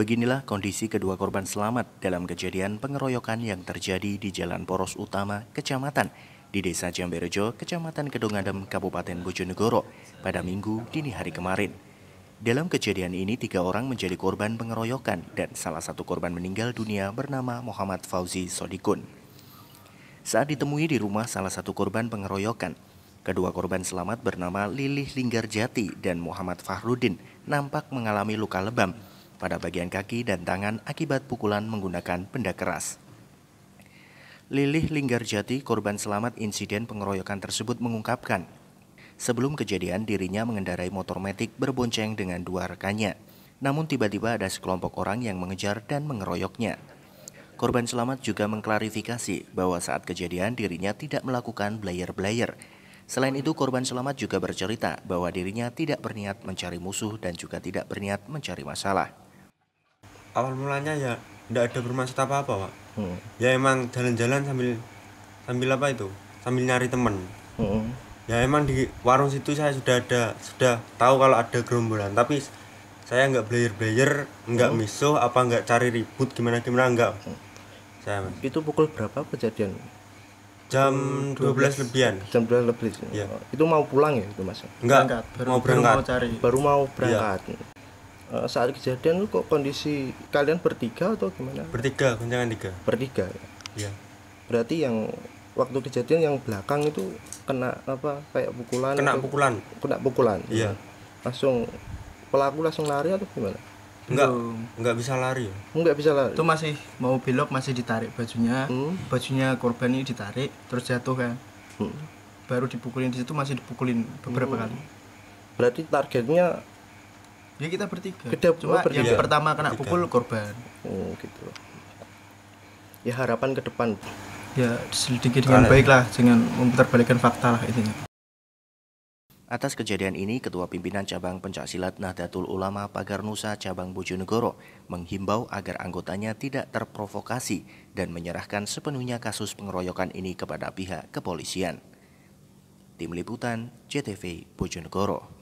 Beginilah kondisi kedua korban selamat dalam kejadian pengeroyokan yang terjadi di Jalan Poros Utama, Kecamatan, di Desa Jamberejo, Kecamatan Kedungadem, Kabupaten Bojonegoro, pada minggu dini hari kemarin. Dalam kejadian ini, tiga orang menjadi korban pengeroyokan dan salah satu korban meninggal dunia bernama Muhammad Fauzi Sodikun. Saat ditemui di rumah salah satu korban pengeroyokan, Kedua korban selamat bernama Lilih Linggarjati dan Muhammad Fahrudin nampak mengalami luka lebam pada bagian kaki dan tangan akibat pukulan menggunakan benda keras. Lilih Linggarjati, korban selamat insiden pengeroyokan tersebut mengungkapkan, sebelum kejadian dirinya mengendarai motor metik berbonceng dengan dua rekannya. Namun tiba-tiba ada sekelompok orang yang mengejar dan mengeroyoknya. Korban selamat juga mengklarifikasi bahwa saat kejadian dirinya tidak melakukan belayer-belayer. Selain itu, korban selamat juga bercerita bahwa dirinya tidak berniat mencari musuh dan juga tidak berniat mencari masalah awal mulanya ya tidak ada bermaksud apa apa pak hmm. ya emang jalan-jalan sambil sambil apa itu sambil nyari temen hmm. ya emang di warung situ saya sudah ada sudah tahu kalau ada gerombolan tapi saya nggak belayer belayer nggak hmm. misuh apa nggak cari ribut gimana gimana nggak hmm. saya mas. itu pukul berapa kejadian jam dua belas lebihan jam 12 lebih ya. itu mau pulang ya itu mas enggak enggak. Baru, mau berangkat baru mau, cari. Baru mau iya. berangkat ya. Eh, saat kejadian kok kondisi kalian bertiga atau gimana? Bertiga, goncangan tiga. Bertiga. Ya? Iya. Berarti yang waktu kejadian yang belakang itu kena apa? Kayak pukulan. Kena atau, pukulan. Kena pukulan. Iya. Langsung pelaku langsung lari atau gimana? Enggak, enggak bisa lari. Enggak ya? bisa lari. Itu masih mau belok masih ditarik bajunya. Hmm. Bajunya korban ini ditarik terus jatuh kan. Hmm. Baru dipukulin di situ masih dipukulin beberapa hmm. kali. Berarti targetnya ya kita bertiga Kedap, cuma oh, bertiga. yang pertama kena bertiga. pukul korban oh gitu ya harapan ke depan ya sedikit dengan Kalian. baiklah jangan memutarbalikkan fakta lah intinya Atas kejadian ini, Ketua Pimpinan Cabang Pencaksilat Nahdlatul Ulama Pagar Nusa Cabang Bojonegoro menghimbau agar anggotanya tidak terprovokasi dan menyerahkan sepenuhnya kasus pengeroyokan ini kepada pihak kepolisian. Tim Liputan CTV Bojonegoro